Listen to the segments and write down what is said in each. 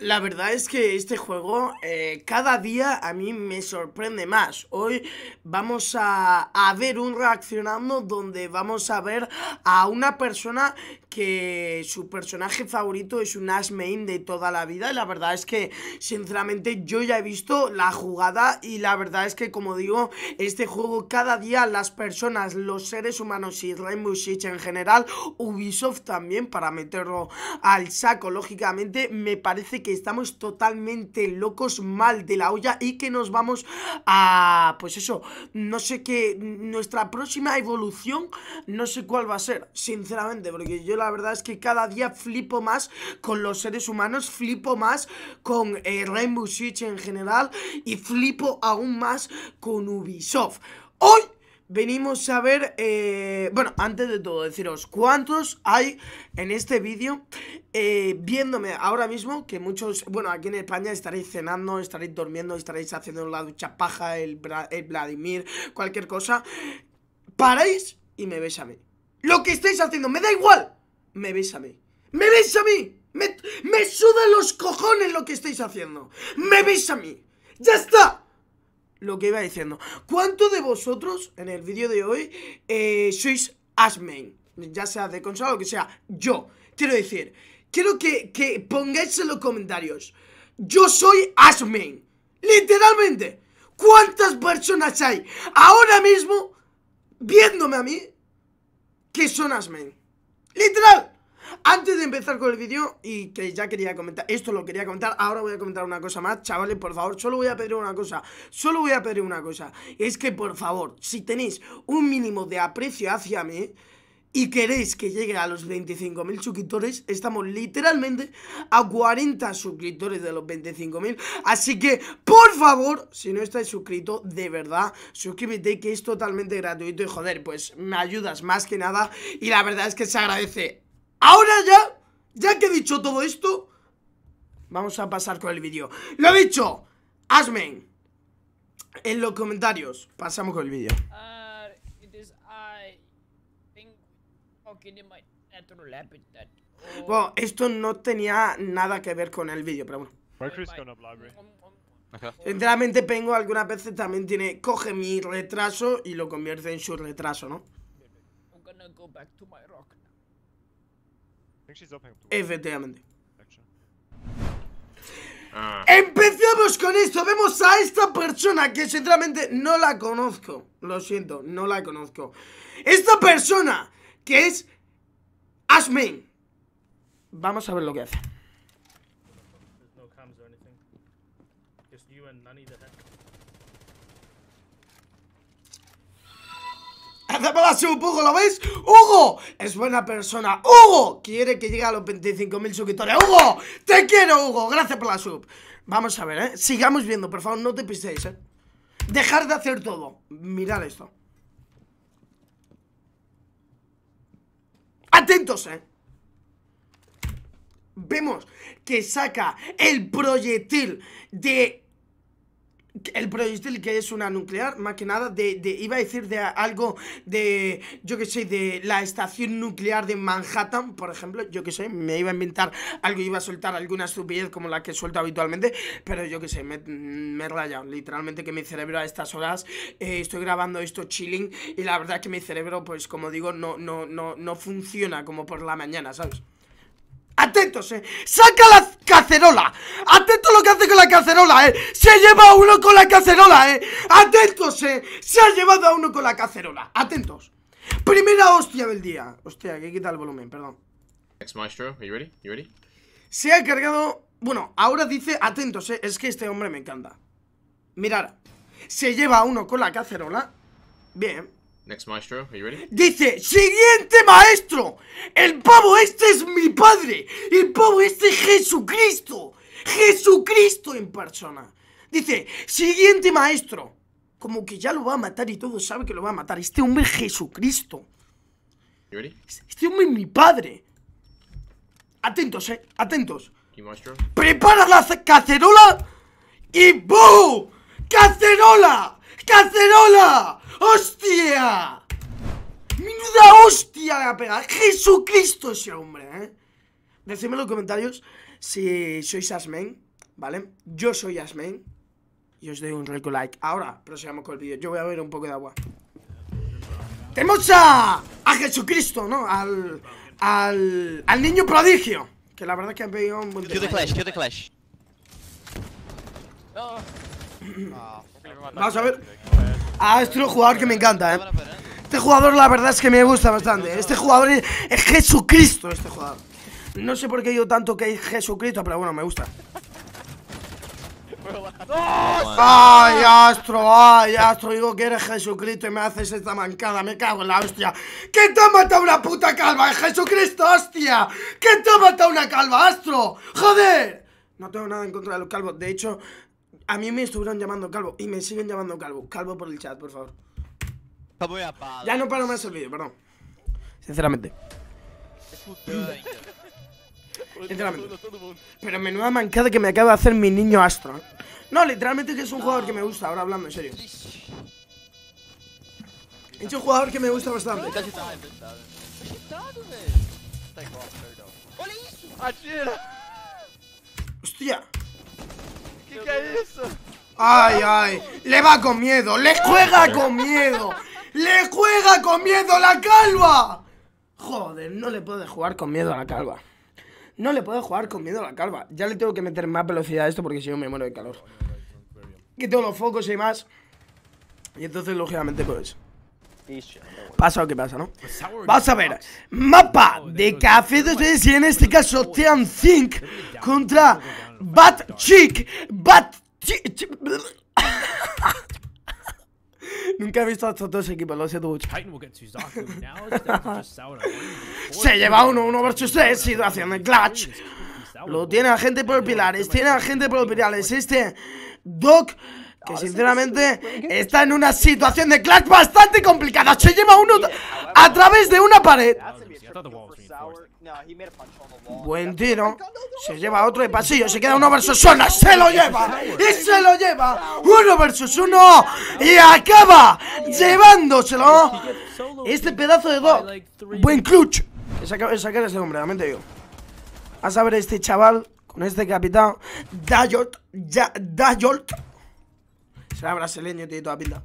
La verdad es que este juego eh, cada día a mí me sorprende más. Hoy vamos a, a, ver un reaccionando donde vamos a ver a una persona que su personaje favorito es un Ash main de toda la vida. Y la verdad es que, sinceramente, yo ya he visto la jugada y la verdad es que, como digo, este juego cada día las personas, los seres humanos y Rainbow Six en general, Ubisoft también, para meterlo al saco, lógicamente, me parece que estamos totalmente locos mal de la olla y que nos vamos a, pues eso, no sé qué, nuestra próxima evolución, no sé cuál va a ser, sinceramente, porque yo la verdad es que cada día flipo más con los seres humanos, flipo más con eh, Rainbow Switch en general y flipo aún más con Ubisoft. Hoy venimos a ver, eh, bueno, antes de todo, deciros cuántos hay en este vídeo eh, viéndome ahora mismo, que muchos, bueno, aquí en España estaréis cenando, estaréis durmiendo, estaréis haciendo la ducha paja, el, Vladimir, cualquier cosa, paráis y me veis a mí. Lo que estáis haciendo, me da igual, me veis a mí. ¡Me veis a mí! ¡Me, me sudan los cojones lo que estáis haciendo! ¡Me veis a mí! ¡Ya está! lo que iba diciendo. ¿Cuántos de vosotros en el vídeo de hoy eh, sois asmen? Ya sea de consola o que sea. Yo, quiero decir, quiero que, pongáis en los comentarios. Yo soy asmen Literalmente. ¿Cuántas personas hay ahora mismo viéndome a mí que son asmen? Literal. Antes de empezar con el vídeo y que ya quería comentar, esto lo quería comentar, ahora voy a comentar una cosa más, chavales, por favor, solo voy a pedir una cosa, solo voy a pedir una cosa, es que por favor, si tenéis un mínimo de aprecio hacia mí, y queréis que llegue a los 25.000 suscriptores, estamos literalmente a 40 suscriptores de los 25.000. Así que, por favor, si no estáis suscrito, de verdad, suscríbete que es totalmente gratuito y joder, pues me ayudas más que nada. Y la verdad es que se agradece Ahora ya, ya que he dicho todo esto, vamos a pasar con el vídeo. Lo he dicho, Asmen en los comentarios. Pasamos con el vídeo. Uh, bueno, esto no tenía nada que ver con el vídeo, pero bueno. Eh? Sinceramente, Pengo algunas veces también tiene coge mi retraso y lo convierte en su retraso, ¿no? Efectivamente. Ah. Empezamos con esto, vemos a esta persona que sinceramente no la conozco, lo siento, no la conozco. Esta persona que es Ashmin. Vamos a ver lo que hace. ¡Gracias por la sub, Hugo, ¿lo veis? ¡Hugo! Es buena persona. ¡Hugo! Quiere que llegue a los 25.000 suscriptores. ¡Hugo! ¡Te quiero, Hugo! Gracias por la sub. Vamos a ver, ¿eh? Sigamos viendo, por favor, no te piséis, ¿eh? Dejar de hacer todo. Mirad esto. Atentos, ¿eh? Vemos que saca el proyectil de el proyectil que es una nuclear, más que nada, de, de iba a decir de algo de, yo que sé, de la estación nuclear de Manhattan, por ejemplo, yo que sé, me iba a inventar algo, iba a soltar alguna estupidez como la que suelto habitualmente, pero yo que sé, me, he rayado, literalmente que mi cerebro a estas horas, eh, estoy grabando esto chilling y la verdad que mi cerebro, pues como digo, no, no, no, no funciona como por la mañana, ¿sabes? Atentos, eh. Saca la cacerola. Atentos lo que hace con la cacerola, eh. Se lleva a uno con la cacerola, eh. Atentos, eh. Se ha llevado a uno con la cacerola. Atentos. Primera hostia del día. Hostia, que quita el volumen, perdón. Ex Maestro, Se ha cargado. Bueno, ahora dice, atentos, eh. Es que este hombre me encanta. Mirar. Se lleva a uno con la cacerola. Bien. Next maestro, Dice, siguiente maestro, el pavo este es mi padre, el pavo este es Jesucristo, Jesucristo en persona. Dice, siguiente maestro, como que ya lo va a matar y todo sabe que lo va a matar, este hombre es Jesucristo. Este hombre es mi padre. Atentos, eh, atentos. Prepara la cacerola y ¡boom! ¡Cacerola! ¡Cacerola! ¡Hostia! ¡Menuda hostia ¡Jesucristo ese hombre, eh! Decidme en los comentarios si sois Asmen, ¿vale? Yo soy Asmen y os doy un rico like. Ahora prosigamos con el vídeo. Yo voy a beber un poco de agua. ¡Tenemos a, a Jesucristo, ¿no? Al, al, al niño prodigio. Que la verdad es que ha pedido un buen... Kill the clash, kill the clash. Vamos a ver. Astro, ah, un jugador que me encanta, eh. Este jugador la verdad es que me gusta bastante. Este jugador es, Jesucristo, este jugador. No sé por qué yo tanto que es Jesucristo, pero bueno, me gusta. ¡Ay, Astro! ¡Ay, Astro! Digo que eres Jesucristo y me haces esta mancada. Me cago en la hostia. ¿Qué te ha matado una puta calva? ¡Es Jesucristo, hostia! ¿Qué te ha matado una calva, Astro? ¡Joder! No tengo nada en contra de los calvos. De hecho, a mí me estuvieron llamando calvo y me siguen llamando calvo. Calvo por el chat, por favor. Ya no paro más el vídeo, perdón. Sinceramente. Sinceramente. Pero menuda mancada que me acaba de hacer mi niño astro. ¿eh? No, literalmente que es un jugador que me gusta, ahora hablando en serio. Es un jugador que me gusta bastante. Hostia. ¿Qué, eso? Ay, ay, le va con miedo, le juega con miedo, le juega con miedo la calva. Joder, no le puedo jugar con miedo a la calva. No le puedo jugar con miedo a la calva. Ya le tengo que meter más velocidad a esto porque si no me muero de calor. Que tengo los focos y más. Y entonces, lógicamente, pues. Pasa lo que pasa, ¿no? Pues Vamos a ver. Mapa de Café ustedes y en este caso Team zinc contra Bat Chick. Bat Nunca he visto a estos dos equipos, lo siento mucho. Se lleva uno, uno versus tres, situación de clutch. Lo tiene a gente por pilares, tiene a gente por pilares. Este Doc que sinceramente está en una situación de clutch bastante complicada. Se lleva uno eh, a través de una pared. Buen tiro. Se lleva otro de pasillo. Se queda uno versus uno. Se lo lleva. Y se lo lleva. Uno versus uno. Y acaba llevándoselo. Este pedazo de dos. Buen clutch. Esa a ese hombre, realmente digo. A saber, este chaval con este capitán. Dayot. Dayot. Será brasileño, tiene toda pinta.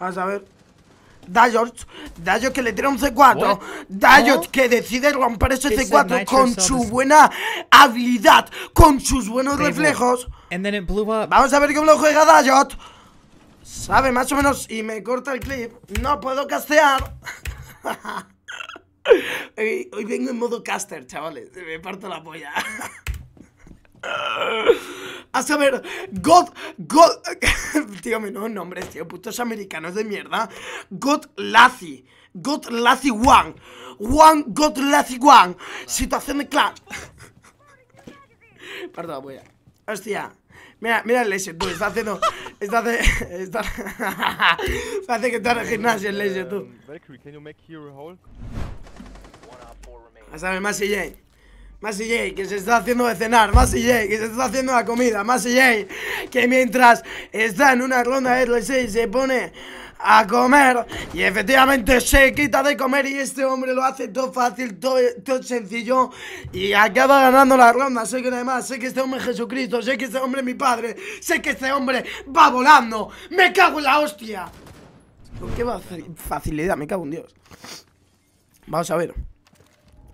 A ver Dajot, Dajot que le tira un C4, Dajot que decide romper ese C4 con su buena habilidad, con sus buenos reflejos. Vamos a ver cómo lo juega Dayot. Sabe más o menos y me corta el clip. No puedo castear. hoy, hoy vengo en modo caster, chavales. Me parto la polla. A saber, God, God, tío, menos nombres, tío, putos americanos de mierda. God Lazy, God Lazy One, One God Lazy One, situación de clan. Perdón, voy a. Hostia. Mira, mira el laser, tú, está haciendo. Está haciendo. Está. haciendo que está en el gimnasio el tú. A saber, más y eh. Masi J, que se está haciendo de cenar, y J, que se está haciendo la comida, Masi J, que mientras está en una ronda él 6 se pone a comer y efectivamente se quita de comer y este hombre lo hace todo fácil, todo, todo sencillo y acaba ganando la ronda, sé que además, sé que este hombre es Jesucristo, sé que este hombre es mi padre, sé que este hombre va volando, me cago en la hostia. ¿Con qué facilidad? Me cago en Dios. Vamos a ver.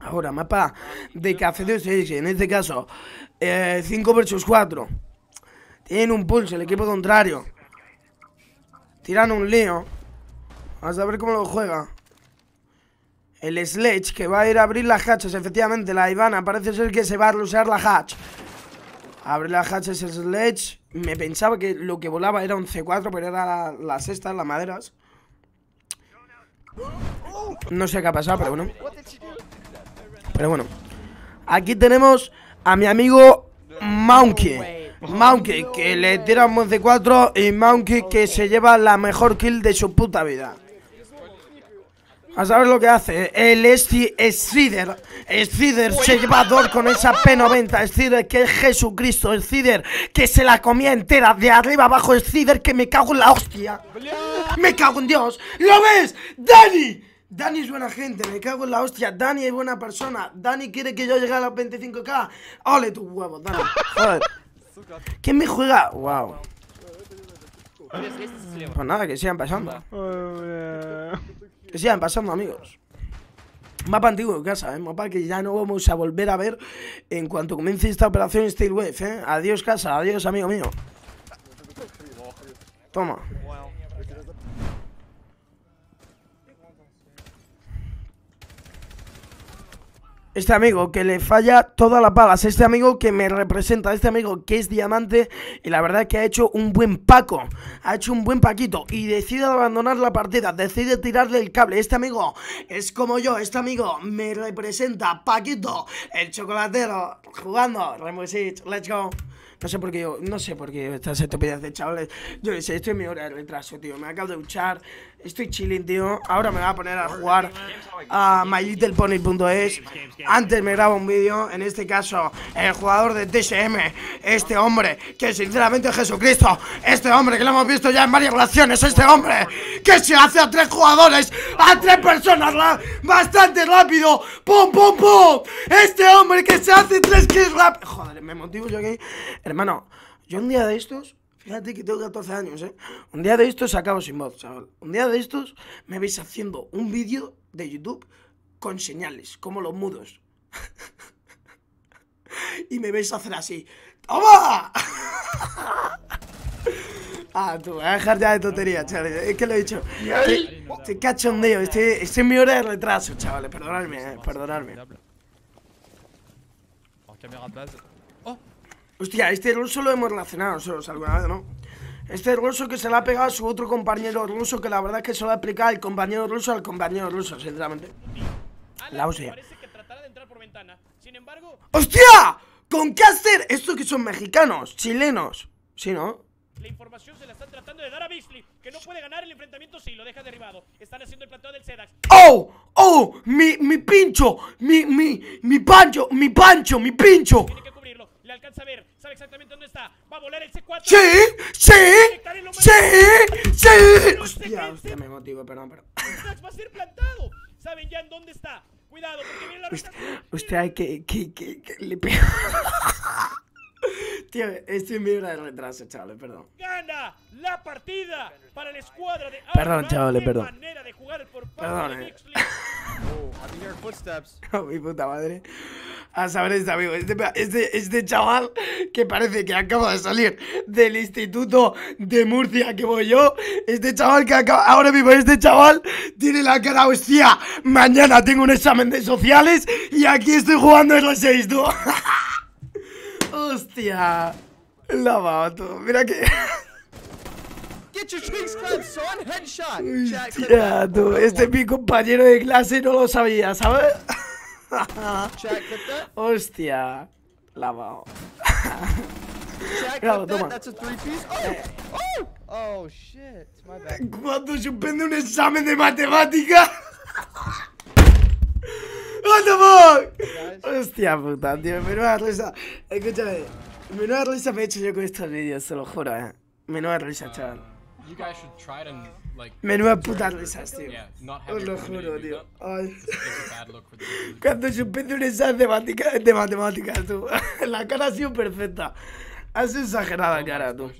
Ahora, mapa de Café de U6 en este caso, 5 eh, versus 4. Tienen un pulso el equipo contrario. Tiran un lío. Vamos a ver cómo lo juega. El Sledge que va a ir a abrir las hachas. Efectivamente, la Ivana parece ser que se va a usar la hatch. Abre las hachas el Sledge. Me pensaba que lo que volaba era un C4, pero era la, la las maderas. No sé qué ha pasado, pero bueno. Pero bueno, aquí tenemos a mi amigo Monkey. Monkey, que le tira un de cuatro y Monkey que se lleva la mejor kill de su puta vida. A saber lo que hace. El Esti Strider. Strider se lleva con esa P90. Strider que es Jesucristo. Strider que se la comía entera de arriba abajo. Strider que me cago en la hostia. Me cago en Dios. ¿Lo ves? ¡Dani! Dani es buena gente, me cago en la hostia. Dani es buena persona. Dani quiere que yo llegue a los 25k. ¡Ole tus huevos, Dani! Joder. ¿Quién me juega? ¡Wow! Pues nada, que sigan pasando. Que sigan pasando, amigos. Mapa antiguo de casa, ¿eh? mapa que ya no vamos a volver a ver en cuanto comience esta operación Wave, ¿eh? Adiós casa, adiós amigo mío. Toma. este amigo que le falla todas la palas, este amigo que me representa, este amigo que es diamante y la verdad que ha hecho un buen Paco, ha hecho un buen Paquito y decide abandonar la partida, decide tirarle el cable, este amigo es como yo, este amigo me representa, Paquito, el chocolatero, jugando, Six, let's go. No sé por qué yo, no sé por qué estas estupideces de chavales. Yo sé, estoy en mi hora de retraso, tío. Me acabo de duchar, estoy chilling, tío. Ahora me voy a poner a jugar a mylittlepony.es. Antes me grabo un vídeo, en este caso, el jugador de TSM, este hombre, que sinceramente es Jesucristo, este hombre que lo hemos visto ya en varias relaciones, este hombre, que se hace a tres jugadores, a tres personas, bastante rápido. ¡Pum, pum, pum! Este hombre que se hace tres kills rápido. Joder, me motivo yo aquí. Hermano, yo un día de estos, fíjate que tengo 14 años, ¿eh? Un día de estos acabo sin voz, chaval. Un día de estos me veis haciendo un vídeo de YouTube con señales, como los mudos. y me veis hacer así. ¡Toma! Ah, tú, voy eh, a dejar ya de tontería, chavales. Es que lo he dicho. Estoy, cachondeo, estoy, estoy, en mi hora de retraso, chaval Perdonadme, eh, perdonadme. Oh. Hostia, este ruso lo hemos relacionado nosotros alguna vez, ¿no? Este ruso que se le ha pegado a su otro compañero ruso, que la verdad es que se lo ha aplicado el compañero ruso al compañero ruso, sinceramente. La hostia. ¡Hostia! ¿Con qué hacer? Estos que son mexicanos, chilenos. ¿Sí, no? que ¡Oh! ¡Oh! ¡Mi, mi pincho! ¡Mi, mi, mi pancho! ¡Mi pancho! ¡Mi pincho! alcanza Sabe exactamente dónde está. Va a volar el C4. ¡Sí! ¡Sí! ¡Sí! ¡Sí! Hostia, hostia, este me motivo, perdón, perdón. Va a ser plantado. Saben ya en dónde está. Cuidado, porque viene la ruta. Usted hay que, que, que, que le pego. Tío, estoy en medio de retraso, chavales, perdón. Gana la partida para la escuadra de Perdón, chavales, perdón. manera perdón, eh. Oh, Oh, mi puta madre a saber este amigo. Este, este, este, chaval que parece que acaba de salir del instituto de Murcia que voy yo. Este chaval que acaba. Ahora mismo, este chaval tiene la cara hostia. Mañana tengo un examen de sociales y aquí estoy jugando en los 6, tú. hostia. La mato. Mira que. Hostia, tú, este es mi compañero de clase no lo sabía, ¿sabes? Hostia. Lavado. Claro, toma. Oh, eh. oh. Oh, Cuando suspende un examen de matemática. What the fuck? Hostia puta, tío. Menuda risa. Escúchame. Menuda risa me he hecho yo con estos vídeos, se lo juro, eh. Menuda risa, chaval. You guys should try to Menuda puta esas, tío. Os lo juro, tío. Ay. Cuando suspende un examen de matemáticas, de matemáticas, tú. La cara ha sido perfecta. Has la cara, tú.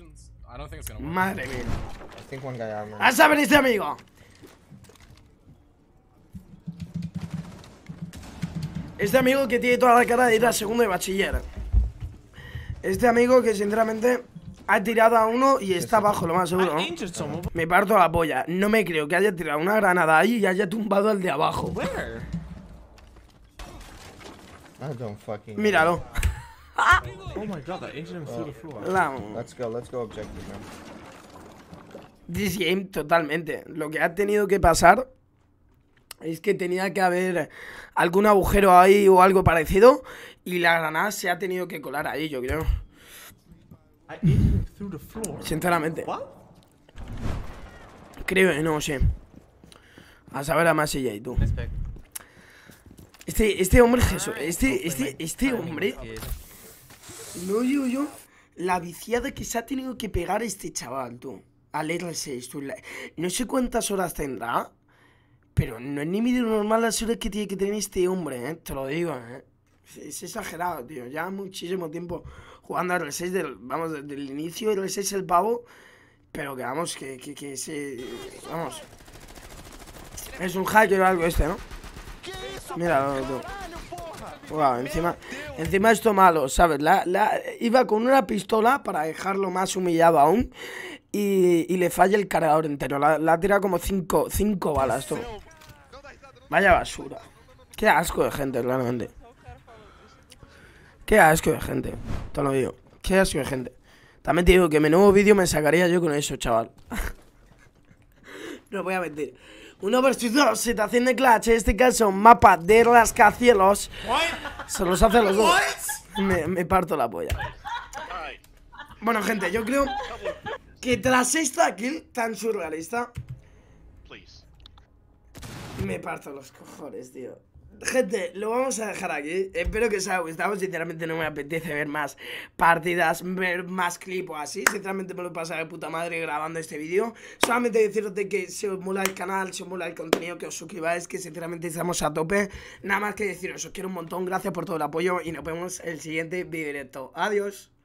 Madre mía. ¡A saber este amigo! Este amigo que tiene toda la cara de ir a segundo de bachiller. Este amigo que sinceramente ha tirado a uno y está abajo, lo más seguro. Ah, me parto la polla. No me creo que haya tirado una granada ahí y haya tumbado al de abajo. Míralo. Oh my god, through the This game, totalmente. Lo que ha tenido que pasar es que tenía que haber algún agujero ahí o algo parecido y la granada se ha tenido que colar ahí, yo creo. Sinceramente. Creo, no sé. A saber a más ella y tú. Este, este hombre ah, Jesús, este, este, este hombre. No yo, yo la viciada que se ha tenido que pegar este chaval, tú. a leerse No sé cuántas horas tendrá, pero no es ni medio normal las horas que tiene que tener este hombre, eh. Te lo digo, eh es exagerado, tío. Ya muchísimo tiempo jugando a R6, del, vamos, desde el inicio R6 el pavo, pero que vamos, que, que, que Vamos. Es un hacker o algo este, ¿no? Mira lo Wow, encima, encima esto malo, ¿sabes? La, iba con una pistola para dejarlo más humillado aún y, le falla el cargador entero. La, tira como 5 cinco, balas, Vaya basura. Qué asco de gente, realmente Qué asco gente. Te lo digo. Qué asco de gente. También te digo que mi nuevo vídeo me sacaría yo con eso, chaval. no voy a mentir. Uno versus dos, situación de clash En este caso, mapa de rascacielos. ¿Qué? Se los hace los dos. Me, me parto la polla. Bueno, gente, yo creo que tras esta kill tan surrealista, me parto los cojones, tío. Gente, lo vamos a dejar aquí. Espero que os haya gustado. Sinceramente no me apetece ver más partidas, ver más clip o así. Sinceramente me lo pasa de puta madre grabando este vídeo. Solamente deciros que si os mola el canal, si os mola el contenido, que os suscribáis, que sinceramente estamos a tope. Nada más que deciros, os quiero un montón, gracias por todo el apoyo y nos vemos en el siguiente vídeo directo. Adiós.